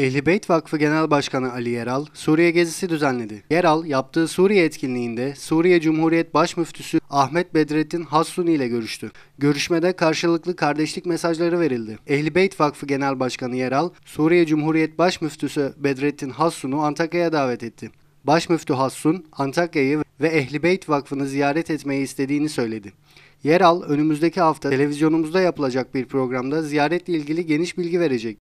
Ehli Beyt Vakfı Genel Başkanı Ali Yeral, Suriye gezisi düzenledi. Yeral, yaptığı Suriye etkinliğinde Suriye Cumhuriyet Başmüftüsü Ahmet Bedrettin Hassuni ile görüştü. Görüşmede karşılıklı kardeşlik mesajları verildi. Ehli Beyt Vakfı Genel Başkanı Yeral, Suriye Cumhuriyet Başmüftüsü Bedrettin Hassun'u Antakya'ya davet etti. Başmüftü Hassun, Antakya'yı ve Ehli Beyt Vakfı'nı ziyaret etmeyi istediğini söyledi. Yeral, önümüzdeki hafta televizyonumuzda yapılacak bir programda ziyaretle ilgili geniş bilgi verecek.